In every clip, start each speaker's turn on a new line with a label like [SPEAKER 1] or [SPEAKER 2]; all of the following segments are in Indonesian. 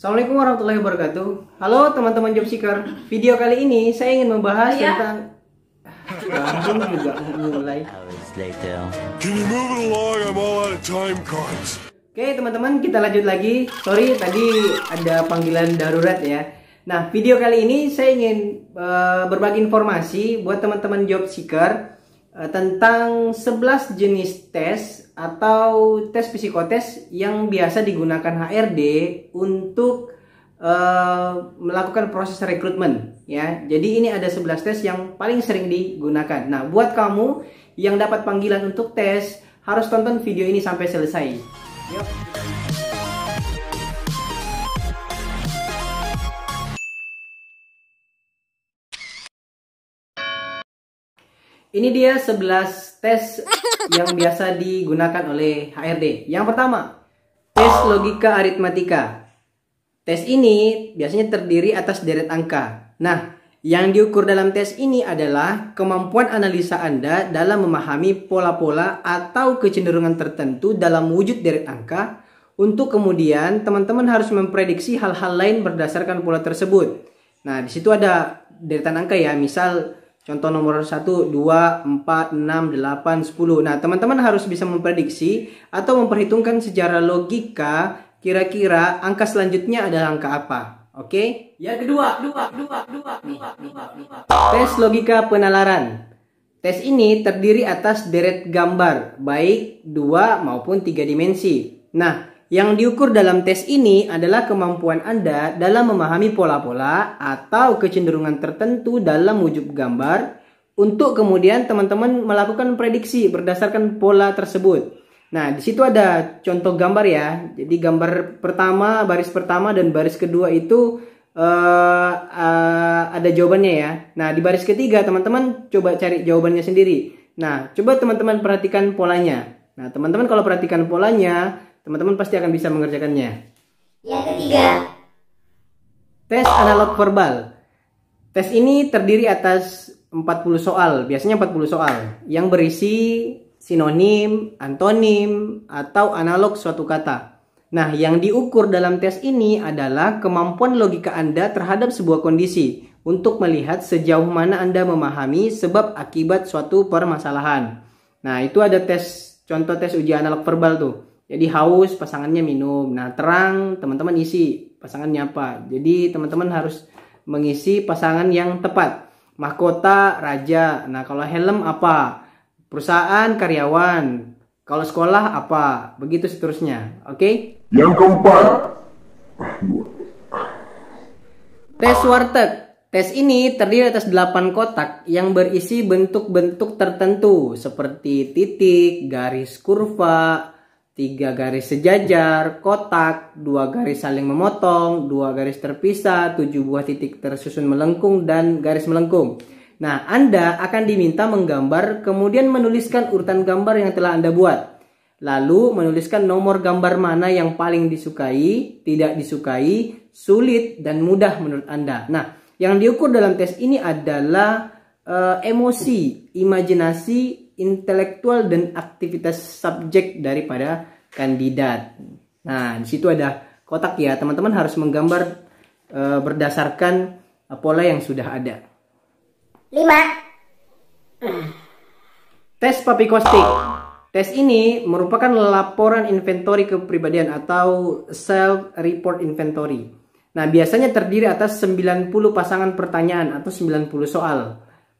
[SPEAKER 1] Assalamualaikum warahmatullahi wabarakatuh. Halo teman-teman job seeker. Video kali ini saya ingin membahas ya. tentang Langsung juga mulai. Oke teman-teman kita lanjut lagi. Sorry tadi ada panggilan darurat ya. Nah video kali ini saya ingin uh, berbagi informasi buat teman-teman job seeker uh, tentang 11 jenis tes atau tes psikotes yang biasa digunakan HRD untuk uh, melakukan proses rekrutmen ya. Jadi ini ada 11 tes yang paling sering digunakan. Nah, buat kamu yang dapat panggilan untuk tes harus tonton video ini sampai selesai. Yuk. Ini dia 11 tes yang biasa digunakan oleh HRD. Yang pertama, tes logika aritmatika. Tes ini biasanya terdiri atas deret angka. Nah, yang diukur dalam tes ini adalah kemampuan analisa Anda dalam memahami pola-pola atau kecenderungan tertentu dalam wujud deret angka untuk kemudian teman-teman harus memprediksi hal-hal lain berdasarkan pola tersebut. Nah, di situ ada deretan angka ya, misal Contoh nomor 1, 2, 4, 6, 8, 10. Nah, teman-teman harus bisa memprediksi atau memperhitungkan secara logika kira-kira angka selanjutnya adalah angka apa. Oke? Okay? Yang kedua, dua, dua, dua, dua, dua, dua. dua. Tes logika penalaran. Tes ini terdiri atas deret gambar, baik dua maupun tiga dimensi. Nah, yang diukur dalam tes ini adalah kemampuan Anda dalam memahami pola-pola atau kecenderungan tertentu dalam wujud gambar untuk kemudian teman-teman melakukan prediksi berdasarkan pola tersebut. Nah, di situ ada contoh gambar ya. Jadi gambar pertama, baris pertama dan baris kedua itu uh, uh, ada jawabannya ya. Nah, di baris ketiga teman-teman coba cari jawabannya sendiri. Nah, coba teman-teman perhatikan polanya. Nah, teman-teman kalau perhatikan polanya, Teman-teman pasti akan bisa mengerjakannya. Yang ketiga, tes analog verbal. Tes ini terdiri atas 40 soal, biasanya 40 soal yang berisi sinonim, antonim, atau analog suatu kata. Nah, yang diukur dalam tes ini adalah kemampuan logika Anda terhadap sebuah kondisi untuk melihat sejauh mana Anda memahami sebab akibat suatu permasalahan. Nah, itu ada tes contoh tes uji analog verbal tuh. Jadi haus pasangannya minum. Nah, terang teman-teman isi pasangannya apa. Jadi teman-teman harus mengisi pasangan yang tepat. Mahkota raja. Nah, kalau helm apa? Perusahaan karyawan. Kalau sekolah apa? Begitu seterusnya. Oke? Okay? Yang keempat. Tes warteg. Tes ini terdiri atas 8 kotak yang berisi bentuk-bentuk tertentu seperti titik, garis kurva, tiga garis sejajar, kotak, dua garis saling memotong, dua garis terpisah, tujuh buah titik tersusun melengkung, dan garis melengkung. Nah, Anda akan diminta menggambar, kemudian menuliskan urutan gambar yang telah Anda buat. Lalu menuliskan nomor gambar mana yang paling disukai, tidak disukai, sulit, dan mudah menurut Anda. Nah, yang diukur dalam tes ini adalah eh, emosi, imajinasi, intelektual dan aktivitas subjek daripada kandidat. Nah, di situ ada kotak ya. Teman-teman harus menggambar e, berdasarkan e, pola yang sudah ada. 5. Tes papikostik. Tes ini merupakan laporan inventory kepribadian atau self report inventory. Nah, biasanya terdiri atas 90 pasangan pertanyaan atau 90 soal.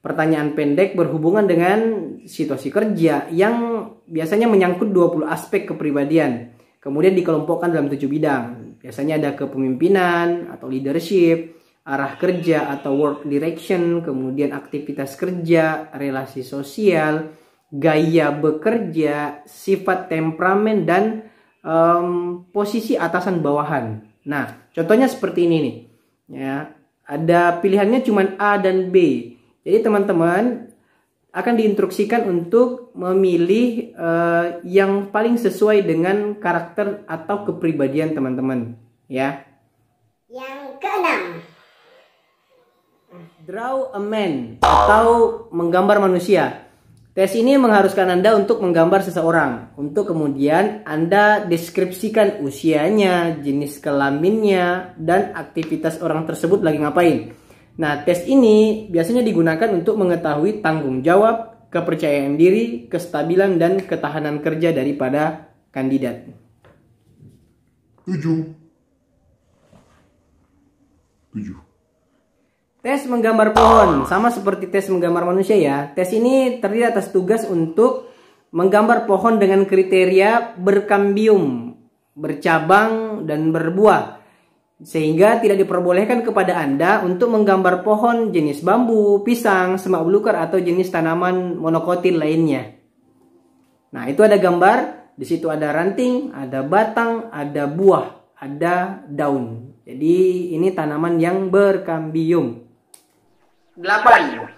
[SPEAKER 1] Pertanyaan pendek berhubungan dengan situasi kerja yang biasanya menyangkut 20 aspek kepribadian. Kemudian dikelompokkan dalam tujuh bidang. Biasanya ada kepemimpinan atau leadership, arah kerja atau work direction, kemudian aktivitas kerja, relasi sosial, gaya bekerja, sifat temperamen dan um, posisi atasan bawahan. Nah, contohnya seperti ini nih. Ya, ada pilihannya cuma A dan B jadi teman-teman akan diinstruksikan untuk memilih uh, yang paling sesuai dengan karakter atau kepribadian teman-teman, ya. Yang keenam. Draw a man atau menggambar manusia. Tes ini mengharuskan Anda untuk menggambar seseorang, untuk kemudian Anda deskripsikan usianya, jenis kelaminnya, dan aktivitas orang tersebut lagi ngapain. Nah, tes ini biasanya digunakan untuk mengetahui tanggung jawab, kepercayaan diri, kestabilan, dan ketahanan kerja daripada kandidat. 7. 7. Tes menggambar pohon sama seperti tes menggambar manusia ya. Tes ini terdiri atas tugas untuk menggambar pohon dengan kriteria berkambium, bercabang, dan berbuah. Sehingga tidak diperbolehkan kepada Anda untuk menggambar pohon jenis bambu, pisang, semak belukar, atau jenis tanaman monokotil lainnya. Nah, itu ada gambar. Di situ ada ranting, ada batang, ada buah, ada daun. Jadi, ini tanaman yang berkambium. Delapan,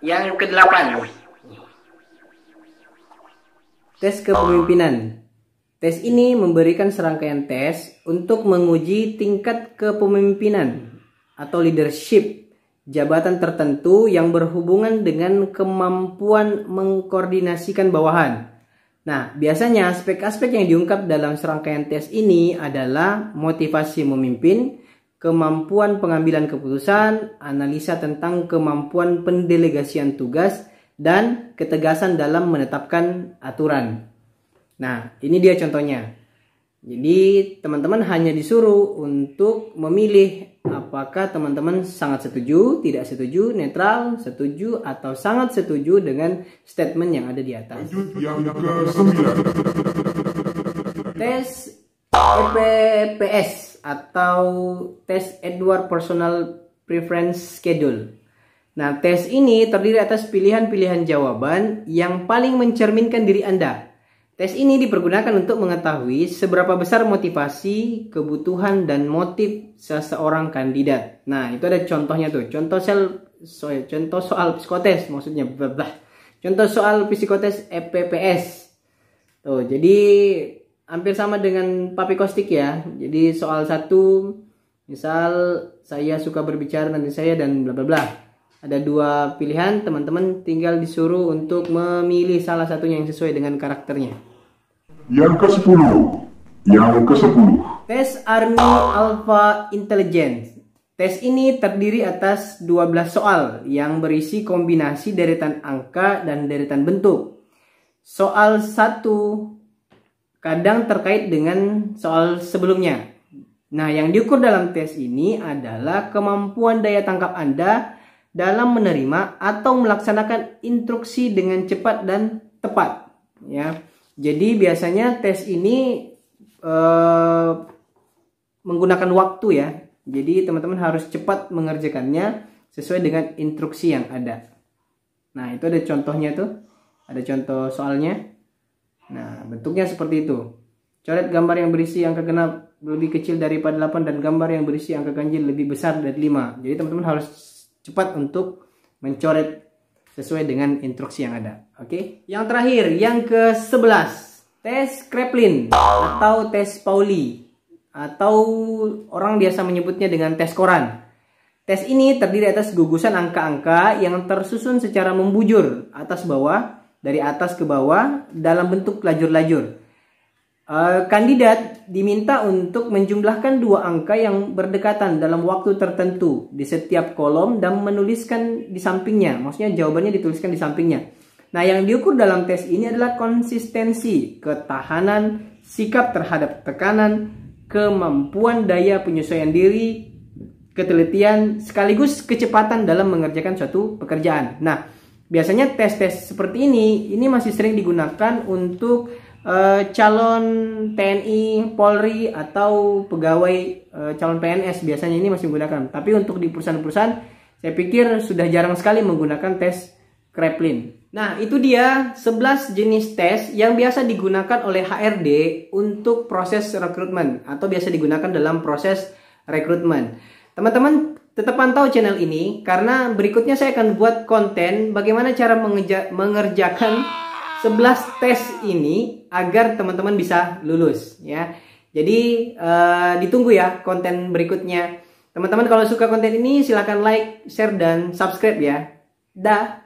[SPEAKER 1] Yang kedelapan. Tes kepemimpinan. Tes ini memberikan serangkaian tes untuk menguji tingkat kepemimpinan atau leadership jabatan tertentu yang berhubungan dengan kemampuan mengkoordinasikan bawahan. Nah, biasanya aspek-aspek yang diungkap dalam serangkaian tes ini adalah motivasi memimpin, kemampuan pengambilan keputusan, analisa tentang kemampuan pendelegasian tugas, dan ketegasan dalam menetapkan aturan. Nah, ini dia contohnya. Jadi, teman-teman hanya disuruh untuk memilih apakah teman-teman sangat setuju, tidak setuju, netral, setuju, atau sangat setuju dengan statement yang ada di atas. Tes EPPS atau tes Edward Personal Preference Schedule. Nah, tes ini terdiri atas pilihan-pilihan jawaban yang paling mencerminkan diri Anda. Tes ini dipergunakan untuk mengetahui seberapa besar motivasi, kebutuhan, dan motif seseorang kandidat. Nah, itu ada contohnya tuh. Contoh sel, so, contoh soal psikotes maksudnya. Blah, blah. Contoh soal psikotes EPPS. Tuh, jadi hampir sama dengan papi kostik ya. Jadi soal satu, misal saya suka berbicara nanti saya dan bla bla bla ada dua pilihan teman-teman tinggal disuruh untuk memilih salah satunya yang sesuai dengan karakternya yang ke 10 yang ke 10 tes Army Alpha Intelligence tes ini terdiri atas 12 soal yang berisi kombinasi deretan angka dan deretan bentuk soal 1 kadang terkait dengan soal sebelumnya Nah, yang diukur dalam tes ini adalah kemampuan daya tangkap Anda dalam menerima atau melaksanakan instruksi dengan cepat dan tepat ya. Jadi biasanya tes ini eh, menggunakan waktu ya. Jadi teman-teman harus cepat mengerjakannya sesuai dengan instruksi yang ada. Nah, itu ada contohnya tuh. Ada contoh soalnya. Nah, bentuknya seperti itu. Coret gambar yang berisi angka genap lebih kecil daripada 8 dan gambar yang berisi angka ganjil lebih besar dari 5. Jadi teman-teman harus cepat untuk mencoret sesuai dengan instruksi yang ada. Oke. Okay? Yang terakhir, yang ke-11, tes Kreplin atau tes Pauli atau orang biasa menyebutnya dengan tes koran. Tes ini terdiri atas gugusan angka-angka yang tersusun secara membujur atas bawah dari atas ke bawah dalam bentuk lajur-lajur. Eh, kandidat diminta untuk menjumlahkan dua angka yang berdekatan dalam waktu tertentu di setiap kolom dan menuliskan di sampingnya. Maksudnya jawabannya dituliskan di sampingnya. Nah, yang diukur dalam tes ini adalah konsistensi, ketahanan, sikap terhadap tekanan, kemampuan daya penyesuaian diri, ketelitian, sekaligus kecepatan dalam mengerjakan suatu pekerjaan. Nah, biasanya tes-tes seperti ini ini masih sering digunakan untuk Eh, calon TNI, Polri atau pegawai eh, calon PNS biasanya ini masih menggunakan. Tapi untuk di perusahaan-perusahaan saya pikir sudah jarang sekali menggunakan tes Kreplin. Nah, itu dia 11 jenis tes yang biasa digunakan oleh HRD untuk proses rekrutmen atau biasa digunakan dalam proses rekrutmen. Teman-teman tetap pantau channel ini karena berikutnya saya akan buat konten bagaimana cara mengerjakan 11 tes ini agar teman-teman bisa lulus ya. Jadi uh, ditunggu ya konten berikutnya. Teman-teman kalau suka konten ini silahkan like, share, dan subscribe ya. Dah!